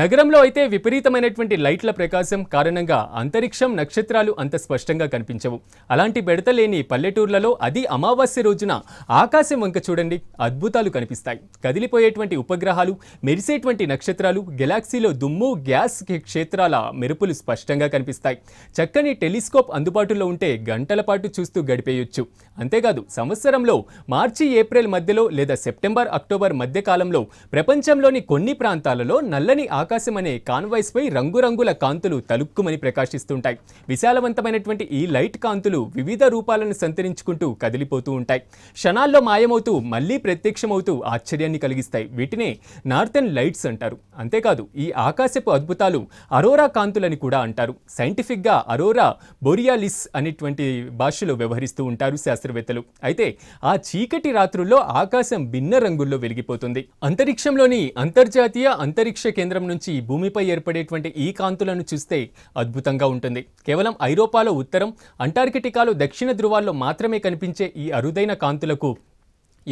నగరంలో అయితే విపరీతమైనటువంటి లైట్ల ప్రకాశం కారణంగా అంతరిక్షం నక్షత్రాలు అంత స్పష్టంగా కనిపించవు అలాంటి బెడతలేని పల్లెటూర్లలో అది అమావాస్య రోజున ఆకాశం వంక చూడండి అద్భుతాలు కనిపిస్తాయి కదిలిపోయేటువంటి ఉపగ్రహాలు మెరిసేటువంటి నక్షత్రాలు గెలాక్సీలో దుమ్ము గ్యాస్ క్షేత్రాల మెరుపులు స్పష్టంగా కనిపిస్తాయి చక్కని టెలిస్కోప్ అందుబాటులో ఉంటే గంటల పాటు చూస్తూ గడిపేయొచ్చు అంతేకాదు సంవత్సరంలో మార్చి ఏప్రిల్ మధ్యలో లేదా సెప్టెంబర్ అక్టోబర్ మధ్య కాలంలో ప్రపంచంలోని కొన్ని ప్రాంతాలలో నల్లని ఆకాశం అనే పై రంగురంగుల కాంతులు తలుక్కుమని ప్రకాశిస్తుంటాయి విశాలవంతమైనటువంటి ఈ లైట్ కాంతులు వివిధ రూపాలను సంతరించుకుంటూ కదిలిపోతూ ఉంటాయి క్షణాల్లో మాయమవుతూ మళ్ళీ ప్రత్యక్షమవుతూ ఆశ్చర్యాన్ని కలిగిస్తాయి వీటినే నార్థన్ లైట్స్ అంటారు అంతేకాదు ఈ ఆకాశపు అద్భుతాలు అరోరా కాంతులని కూడా అంటారు సైంటిఫిక్ గా అరోరా బొరియాలిస్ అనేటువంటి భాషలో వ్యవహరిస్తూ ఉంటారు శాస్త్రవేత్తలు అయితే ఆ చీకటి రాత్రుల్లో ఆకాశం భిన్న రంగుల్లో వెలిగిపోతుంది అంతరిక్షంలోని అంతర్జాతీయ అంతరిక్ష కేంద్రం నుంచి భూమిపై ఏర్పడేటువంటి ఈ కాంతులను చూస్తే అద్భుతంగా ఉంటుంది కేవలం ఐరోపాలో ఉత్తరం అంటార్కిటికాలో దక్షిణ ధృవాల్లో మాత్రమే కనిపించే ఈ అరుదైన కాంతులకు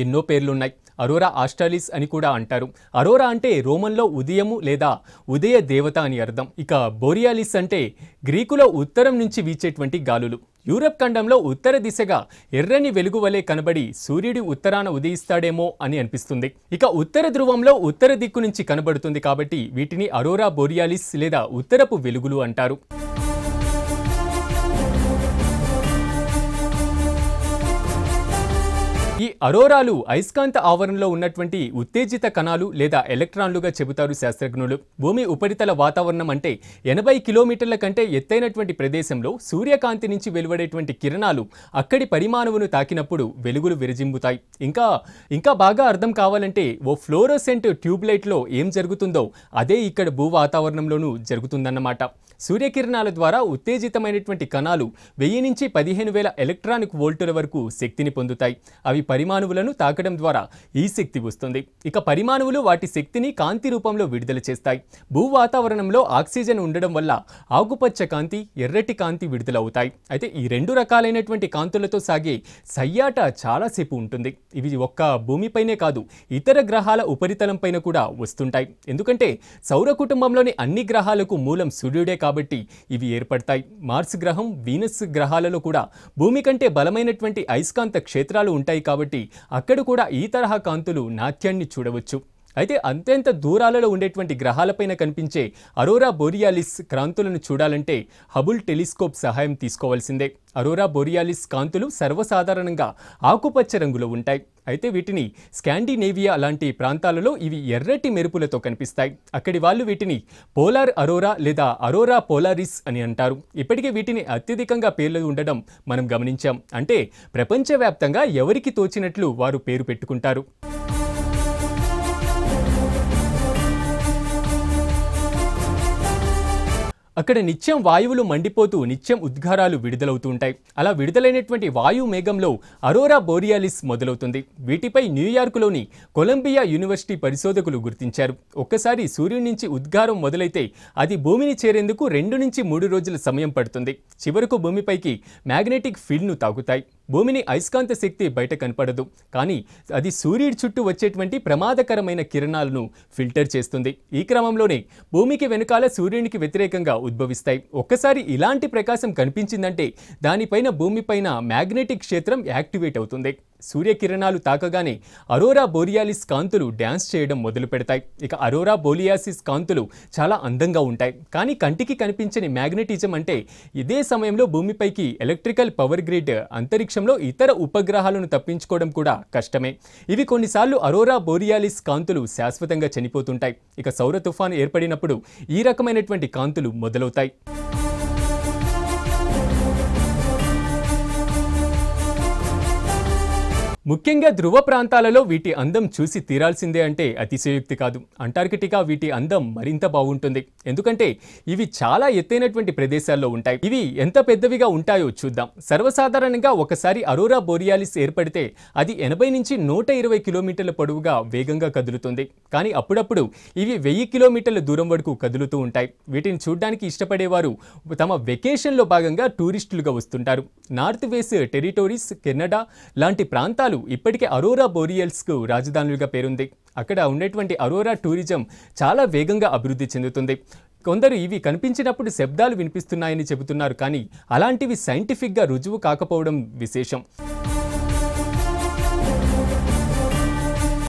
ఎన్నో పేర్లున్నాయి అరోరా ఆస్టాలిస్ అని కూడా అంటారు అరోరా అంటే రోమన్లో ఉదయము లేదా ఉదయ దేవత అని అర్థం ఇక బోరియాలిస్ అంటే గ్రీకులో ఉత్తరం నుంచి వీచేటువంటి గాలులు యూరప్ ఖండంలో ఉత్తర దిశగా ఎర్రని వెలుగు వలె కనబడి సూర్యుడి ఉత్తరాన ఉదయిస్తాడేమో అని అనిపిస్తుంది ఇక ఉత్తర ధ్రువంలో ఉత్తర దిక్కు నుంచి కనబడుతుంది కాబట్టి వీటిని అరోరా బోరియాలిస్ లేదా ఉత్తరపు వెలుగులు అంటారు అరోరాలు అయస్కాంత ఆవరణలో ఉన్నటువంటి ఉత్తేజిత కణాలు లేదా ఎలక్ట్రాన్లుగా చెబుతారు శాస్త్రజ్ఞులు భూమి ఉపరితల వాతావరణం అంటే ఎనభై కిలోమీటర్ల కంటే ఎత్తైనటువంటి ప్రదేశంలో సూర్యకాంతి నుంచి వెలువడేటువంటి కిరణాలు అక్కడి పరిమాణమును తాకినప్పుడు వెలుగులు విరజింబుతాయి ఇంకా ఇంకా బాగా అర్థం కావాలంటే ఓ ఫ్లోరోసెంట్ ట్యూబ్లైట్లో ఏం జరుగుతుందో అదే ఇక్కడ భూ వాతావరణంలోనూ జరుగుతుందన్నమాట సూర్యకిరణాల ద్వారా ఉత్తేజితమైనటువంటి కణాలు వెయ్యి నుంచి పదిహేను వేల ఎలక్ట్రానిక్ వోల్టుల వరకు శక్తిని పొందుతాయి అవి పరిమాణ పరిమాణువులను తాకడం ద్వారా ఈ శక్తి వస్తుంది ఇక పరిమాణువులు వాటి శక్తిని కాంతి రూపంలో విడుదల చేస్తాయి భూ వాతావరణంలో ఆక్సిజన్ ఉండడం వల్ల ఆకుపచ్చ కాంతి ఎర్రటి కాంతి విడుదలవుతాయి అయితే ఈ రెండు రకాలైనటువంటి కాంతులతో సాగే సయ్యాట చాలాసేపు ఉంటుంది ఇవి ఒక్క భూమిపైనే కాదు ఇతర గ్రహాల ఉపరితలంపైన కూడా వస్తుంటాయి ఎందుకంటే సౌర కుటుంబంలోని అన్ని గ్రహాలకు మూలం సూర్యుడే కాబట్టి ఇవి ఏర్పడతాయి మార్స్ గ్రహం వీనస్ గ్రహాలలో కూడా భూమి కంటే బలమైనటువంటి అయస్కాంత క్షేత్రాలు ఉంటాయి కాబట్టి అక్కడ కూడా ఈ తరహా కాంతులు నాట్యాన్ని చూడవచ్చు అయితే అంతెంత దూరాలలో ఉండేటువంటి గ్రహాలపైన కనిపించే అరోరా బోరియాలిస్ క్రాంతులను చూడాలంటే హబుల్ టెలిస్కోప్ సహాయం తీసుకోవాల్సిందే అరోరా బోరియాలిస్ కాంతులు సర్వసాధారణంగా ఆకుపచ్చ రంగులో ఉంటాయి అయితే వీటిని స్కాండినేవియా లాంటి ప్రాంతాలలో ఇవి ఎర్రటి మెరుపులతో కనిపిస్తాయి అక్కడి వాళ్ళు వీటిని పోలార్ అరోరా లేదా అరోరా పోలారిస్ అని అంటారు ఇప్పటికే వీటిని అత్యధికంగా పేర్లు ఉండడం మనం గమనించాం అంటే ప్రపంచవ్యాప్తంగా ఎవరికి తోచినట్లు వారు పేరు పెట్టుకుంటారు అక్కడ నిత్యం వాయువులు మండిపోతూ నిత్యం ఉద్గారాలు విడుదలవుతూ ఉంటాయి అలా విడుదలైనటువంటి వాయు మేఘంలో అరోరా బోరియాలిస్ మొదలవుతుంది వీటిపై న్యూయార్క్లోని కొలంబియా యూనివర్సిటీ పరిశోధకులు గుర్తించారు ఒక్కసారి సూర్యుడి నుంచి ఉద్గారం మొదలైతే అది భూమిని చేరేందుకు రెండు నుంచి మూడు రోజుల సమయం పడుతుంది చివరకు భూమిపైకి మ్యాగ్నెటిక్ ఫీల్డ్ను తాకుతాయి భూమిని అయస్కాంత శక్తి బయట కనపడదు కానీ అది సూర్యుడి చుట్టూ వచ్చేటువంటి ప్రమాదకరమైన కిరణాలను ఫిల్టర్ చేస్తుంది ఈ క్రమంలోనే భూమికి వెనుకాల సూర్యునికి వ్యతిరేకంగా ఉద్భవిస్తాయి ఒక్కసారి ఇలాంటి ప్రకాశం కనిపించిందంటే దానిపైన భూమిపైన మ్యాగ్నెటిక్ క్షేత్రం యాక్టివేట్ అవుతుంది సూర్యకిరణాలు తాకగానే అరోరా బోరియాలిస్ కాంతులు డ్యాన్స్ చేయడం మొదలు పెడతాయి ఇక అరోరా బోలియాసిస్ కాంతులు చాలా అందంగా ఉంటాయి కానీ కంటికి కనిపించని మ్యాగ్నెటిజం అంటే ఇదే సమయంలో భూమిపైకి ఎలక్ట్రికల్ పవర్ గ్రిడ్ అంతరిక్షంలో ఇతర ఉపగ్రహాలను తప్పించుకోవడం కూడా కష్టమే ఇవి కొన్నిసార్లు అరోరా బోరియాలిస్ కాంతులు శాశ్వతంగా చనిపోతుంటాయి ఇక సౌర తుఫాను ఏర్పడినప్పుడు ఈ రకమైనటువంటి కాంతులు మొదలవుతాయి ముఖ్యంగా ధృవ ప్రాంతాలలో వీటి అందం చూసి తీరాల్సిందే అంటే అతిశయోక్తి కాదు అంటార్కిటికా వీటి అందం మరింత బాగుంటుంది ఎందుకంటే ఇవి చాలా ఎత్తైనటువంటి ప్రదేశాల్లో ఉంటాయి ఇవి ఎంత పెద్దవిగా ఉంటాయో చూద్దాం సర్వసాధారణంగా ఒకసారి అరోరా బోరియాలిస్ ఏర్పడితే అది ఎనభై నుంచి నూట ఇరవై కిలోమీటర్ల పొడవుగా వేగంగా కదులుతుంది కానీ అప్పుడప్పుడు ఇవి వెయ్యి కిలోమీటర్ల దూరం వరకు కదులుతూ ఉంటాయి వీటిని చూడడానికి ఇష్టపడేవారు తమ వెకేషన్లో భాగంగా టూరిస్టులుగా వస్తుంటారు నార్త్ వేస్ట్ టెరిటోరీస్ కెనడా లాంటి ప్రాంతాలు గ్రామాలు ఇప్పటికే అరోరా బోరియల్స్కు రాజధానులుగా పేరుంది అక్కడ ఉండేటువంటి అరోరా టూరిజం చాలా వేగంగా అభివృద్ధి చెందుతుంది కొందరు ఇవి కనిపించినప్పుడు శబ్దాలు వినిపిస్తున్నాయని చెబుతున్నారు కానీ అలాంటివి సైంటిఫిక్గా రుజువు కాకపోవడం విశేషం